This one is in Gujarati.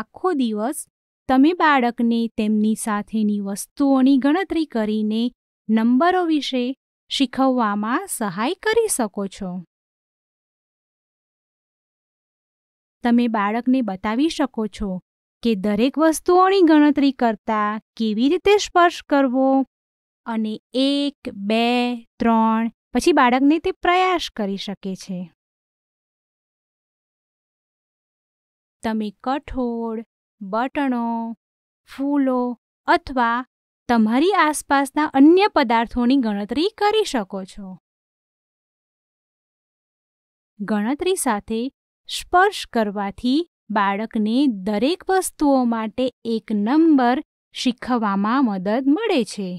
આખો દિવસ તમે બાળકને તેમની સાથેની વસ્તુઓની ગણતરી કરીને નંબરો વિશે શીખવવામાં સહાય કરી શકો છો તમે બાળકને બતાવી શકો છો કે દરેક વસ્તુઓની ગણતરી કરતા કેવી રીતે સ્પર્શ કરવો અને એક બે ત્રણ પછી બાળકને તે પ્રયાસ કરી શકે છે તમે કઠોળ બટણો ફૂલો અથવા તમારી આસપાસના અન્ય પદાર્થોની ગણતરી કરી શકો છો ગણતરી સાથે સ્પર્શ કરવાથી બાળકને દરેક વસ્તુઓ માટે એક નંબર શીખવામાં મદદ મળે છે